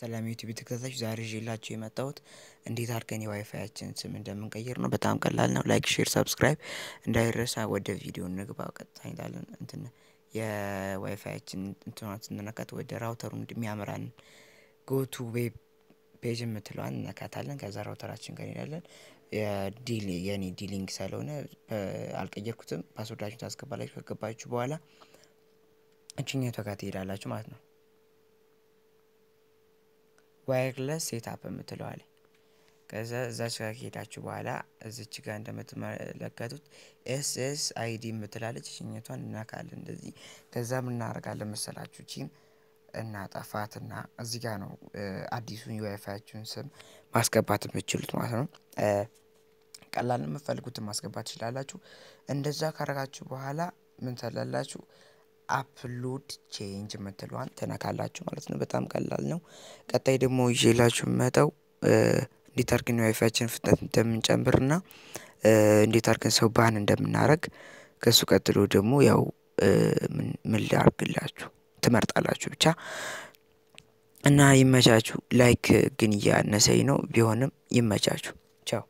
ሰላም ዩቲዩብ ተከታታዮች ዛሬ ይዤላችሁ የመጣሁት እንዴት አድርገን የዋይፋያችን ስም እንደምንቀይር ነው። በጣም ቀላል ነው። ላይክ፣ ሼር፣ ሰብስክራይብ እንዳይረሳ። ወደ ቪዲዮ እንግባ። ቀጥታ እንሄዳለን። እንትን የዋይፋያችን እንትኗን ስንነካት ወደ ራውተሩ እንደሚያመራን ጎቱ ዌብ ፔጅ የምትለዋን እነካታለን። ከዛ ራውተራችን ጋር እንሄዳለን። ዲል የኔ ዲሊንግ ስለሆነ አልቀየርኩትም። ፓስወርዳችሁን ታስገባላችሁ። ከገባችሁ በኋላ እችኛቷ ጋር ትሄዳላችሁ ማለት ነው። ዋይርለስ ሴታፕ የምትለው ከዛ እዛች ጋር ከሄዳችሁ በኋላ እዚች ጋር እንደምትመለከቱት ኤስኤስ አይዲ የምትላለች ሽኝቷን እናካለን እንደዚህ። ከዛ ምናደርጋለን መሰላችሁ ቺን እናጠፋትና እዚህ ጋር ነው አዲሱን የዋይፋያችሁን ስም ማስገባት የምችሉት ማለት ነው። ቀላል የምፈልጉትን ማስገባት ትችላላችሁ። እንደዛ ካረጋችሁ በኋላ ምን ትላላችሁ? አፕሎድ ቼንጅ የምትለዋን ትነካላችሁ ማለት ነው። በጣም ቀላል ነው። ቀጣይ ደግሞ ይዤላችሁ የምመጣው እንዴት አድርገን የዋይፋያችን ፍጥነት እንደምንጨምርና እንዴት አድርገን ሰው ባን እንደምናረግ ከእሱ ቀጥሎ ደግሞ ያው ምን ላርግላችሁ ትመርጣላችሁ ብቻ እና ይመቻችሁ። ላይክ ግን እያነሰኝ ነው፣ ቢሆንም ይመቻችሁ። ቻው